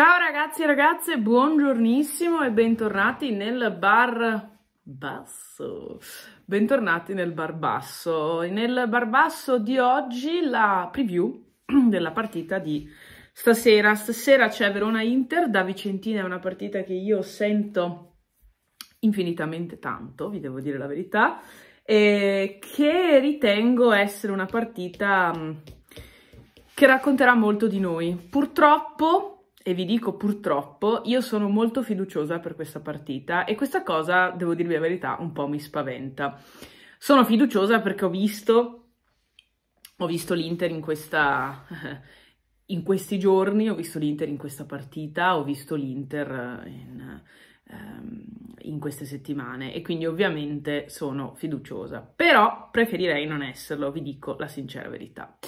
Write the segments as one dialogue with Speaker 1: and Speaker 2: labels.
Speaker 1: Ciao ragazzi e ragazze, buongiornissimo e bentornati nel bar basso. Bentornati nel bar basso. Nel bar basso di oggi la preview della partita di stasera. Stasera c'è Verona Inter da Vicentina, è una partita che io sento infinitamente tanto, vi devo dire la verità, e che ritengo essere una partita mm, che racconterà molto di noi. Purtroppo e vi dico purtroppo, io sono molto fiduciosa per questa partita e questa cosa, devo dirvi la verità, un po' mi spaventa. Sono fiduciosa perché ho visto, ho visto l'Inter in questa... in questi giorni ho visto l'Inter in questa partita, ho visto l'Inter eh, in, ehm, in, queste settimane e quindi ovviamente sono fiduciosa, però preferirei non esserlo, vi dico la sincera verità.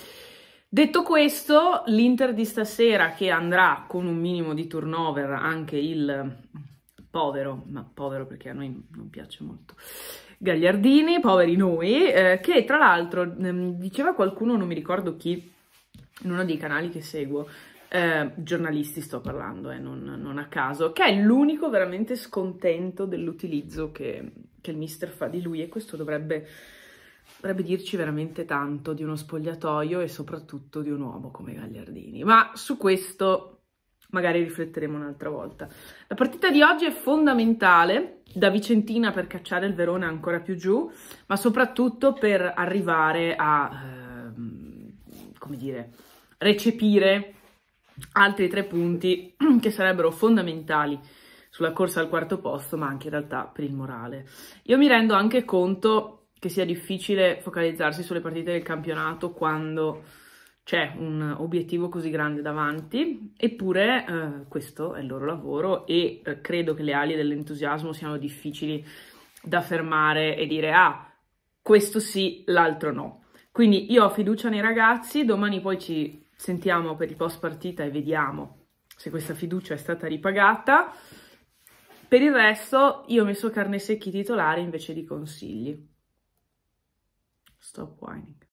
Speaker 1: Detto questo, l'Inter di stasera che andrà con un minimo di turnover anche il povero, ma povero perché a noi non piace molto, Gagliardini, poveri noi, eh, che tra l'altro ehm, diceva qualcuno, non mi ricordo chi, in uno dei canali che seguo, eh, giornalisti sto parlando, eh, non, non, a caso, che è l'unico veramente scontento dell'utilizzo che, che il mister fa di lui e questo dovrebbe Potrebbe dirci veramente tanto di uno spogliatoio e soprattutto di un uomo come Gagliardini, ma su questo magari rifletteremo un'altra volta. La partita di oggi è fondamentale da Vicentina per cacciare il Verona ancora più giù, ma soprattutto per arrivare a, eh, come dire, recepire altri tre punti che sarebbero fondamentali sulla corsa al quarto posto, ma anche in realtà per il morale. Io mi rendo anche conto che sia difficile focalizzarsi sulle partite del campionato quando c'è un obiettivo così grande davanti, eppure eh, questo è il loro lavoro e eh, credo che le ali dell'entusiasmo siano difficili da fermare e dire ah, questo sì, l'altro no. Quindi io ho fiducia nei ragazzi, domani poi ci sentiamo per il post partita e vediamo se questa fiducia è stata ripagata. Per il resto io ho messo carne secchi titolari invece di consigli. stop whining